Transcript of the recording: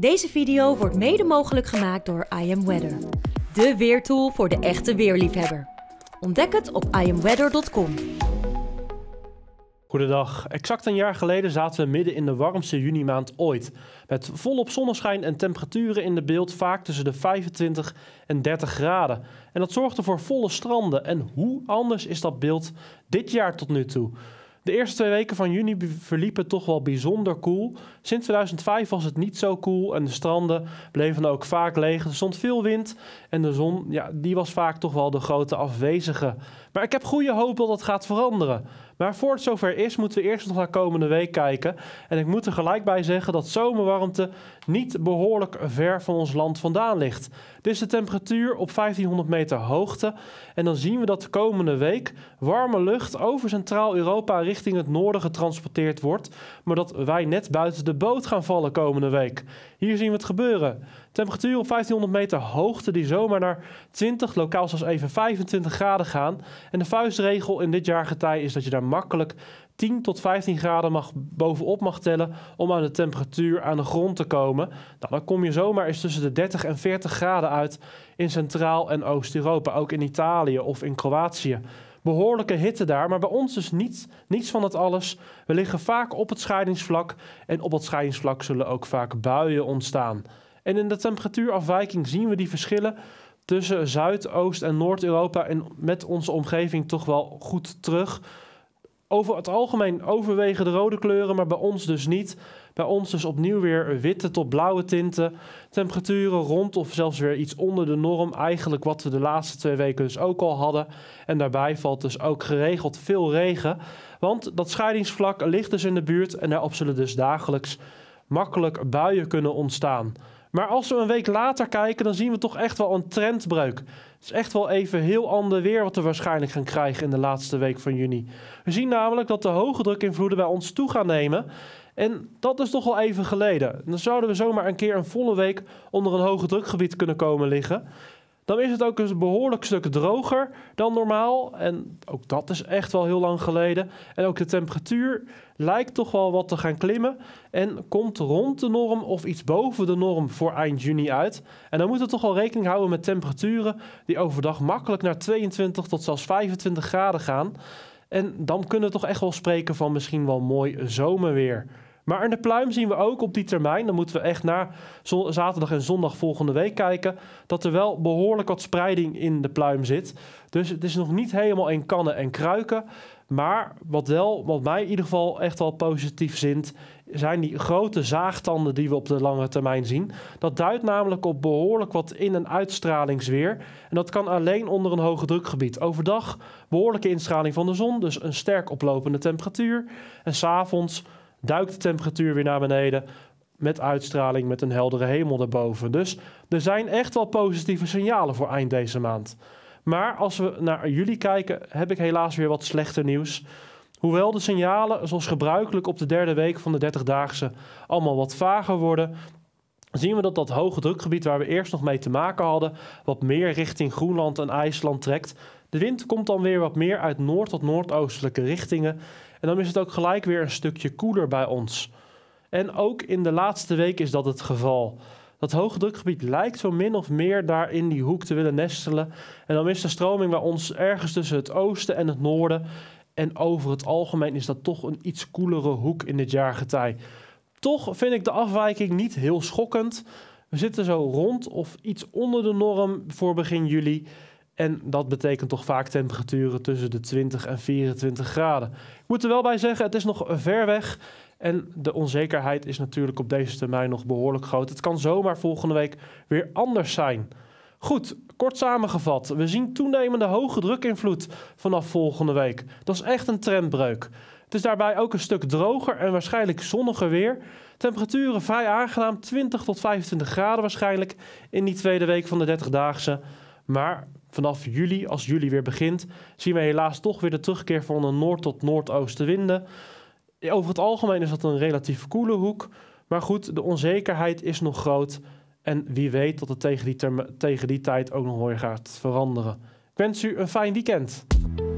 Deze video wordt mede mogelijk gemaakt door Am Weather, de weertool voor de echte weerliefhebber. Ontdek het op iamweather.com. Goedendag. Exact een jaar geleden zaten we midden in de warmste juni maand ooit. Met volop zonneschijn en temperaturen in de beeld vaak tussen de 25 en 30 graden. En dat zorgde voor volle stranden. En hoe anders is dat beeld dit jaar tot nu toe? De eerste twee weken van juni verliepen toch wel bijzonder koel. Sinds 2005 was het niet zo cool en de stranden bleven ook vaak leeg. Er stond veel wind en de zon, ja, die was vaak toch wel de grote afwezige. Maar ik heb goede hoop dat dat gaat veranderen. Maar voor het zover is, moeten we eerst nog naar komende week kijken. En ik moet er gelijk bij zeggen dat zomerwarmte niet behoorlijk ver van ons land vandaan ligt. Dit is de temperatuur op 1500 meter hoogte. En dan zien we dat de komende week warme lucht over Centraal-Europa richting het noorden getransporteerd wordt. Maar dat wij net buiten de boot gaan vallen komende week. Hier zien we het gebeuren. Temperatuur op 1500 meter hoogte die zomaar naar 20, lokaal zelfs even 25 graden gaan. En de vuistregel in dit jaargetij is dat je daar makkelijk 10 tot 15 graden mag, bovenop mag tellen om aan de temperatuur aan de grond te komen. Nou, dan kom je zomaar eens tussen de 30 en 40 graden uit in Centraal- en Oost-Europa, ook in Italië of in Kroatië behoorlijke hitte daar. Maar bij ons dus niets, niets van het alles. We liggen vaak op het scheidingsvlak. En op het scheidingsvlak zullen ook vaak buien ontstaan. En in de temperatuurafwijking zien we die verschillen tussen zuidoost en Noord-Europa en met onze omgeving toch wel goed terug. Over het algemeen overwegen de rode kleuren, maar bij ons dus niet. Bij ons dus opnieuw weer witte tot blauwe tinten. Temperaturen rond of zelfs weer iets onder de norm. Eigenlijk wat we de laatste twee weken dus ook al hadden. En daarbij valt dus ook geregeld veel regen. Want dat scheidingsvlak ligt dus in de buurt en daarop zullen dus dagelijks makkelijk buien kunnen ontstaan. Maar als we een week later kijken, dan zien we toch echt wel een trendbreuk. Het is echt wel even heel ander weer wat we waarschijnlijk gaan krijgen in de laatste week van juni. We zien namelijk dat de hoge drukinvloeden bij ons toe gaan nemen. En dat is toch wel even geleden. Dan zouden we zomaar een keer een volle week onder een hoge drukgebied kunnen komen liggen dan is het ook een behoorlijk stuk droger dan normaal. En ook dat is echt wel heel lang geleden. En ook de temperatuur lijkt toch wel wat te gaan klimmen. En komt rond de norm of iets boven de norm voor eind juni uit. En dan moeten we toch wel rekening houden met temperaturen die overdag makkelijk naar 22 tot zelfs 25 graden gaan. En dan kunnen we toch echt wel spreken van misschien wel mooi zomerweer. Maar in de pluim zien we ook op die termijn, dan moeten we echt naar zaterdag en zondag volgende week kijken, dat er wel behoorlijk wat spreiding in de pluim zit. Dus het is nog niet helemaal in kannen en kruiken. Maar wat wel, wat mij in ieder geval echt wel positief zint, zijn die grote zaagtanden die we op de lange termijn zien. Dat duidt namelijk op behoorlijk wat in- en uitstralingsweer. En dat kan alleen onder een hoge drukgebied. Overdag behoorlijke instraling van de zon, dus een sterk oplopende temperatuur. En s'avonds duikt de temperatuur weer naar beneden met uitstraling, met een heldere hemel erboven. Dus er zijn echt wel positieve signalen voor eind deze maand. Maar als we naar jullie kijken, heb ik helaas weer wat slechter nieuws. Hoewel de signalen, zoals gebruikelijk op de derde week van de 30-daagse, allemaal wat vager worden, zien we dat dat hoge drukgebied waar we eerst nog mee te maken hadden, wat meer richting Groenland en IJsland trekt. De wind komt dan weer wat meer uit noord tot noordoostelijke richtingen. En dan is het ook gelijk weer een stukje koeler bij ons. En ook in de laatste week is dat het geval. Dat hoogdrukgebied lijkt zo min of meer daar in die hoek te willen nestelen. En dan is de stroming bij ons ergens tussen het oosten en het noorden. En over het algemeen is dat toch een iets koelere hoek in dit jaargetij. Toch vind ik de afwijking niet heel schokkend. We zitten zo rond of iets onder de norm voor begin juli. En dat betekent toch vaak temperaturen tussen de 20 en 24 graden. Ik moet er wel bij zeggen, het is nog ver weg. En de onzekerheid is natuurlijk op deze termijn nog behoorlijk groot. Het kan zomaar volgende week weer anders zijn. Goed, kort samengevat. We zien toenemende hoge invloed vanaf volgende week. Dat is echt een trendbreuk. Het is daarbij ook een stuk droger en waarschijnlijk zonniger weer. Temperaturen vrij aangenaam, 20 tot 25 graden waarschijnlijk in die tweede week van de 30-daagse. Maar vanaf juli, als juli weer begint, zien we helaas toch weer de terugkeer van een noord- tot noordoostenwinden. Over het algemeen is dat een relatief koele hoek. Maar goed, de onzekerheid is nog groot. En wie weet dat het tegen die, tegen die tijd ook nog weer gaat veranderen. Ik wens u een fijn weekend.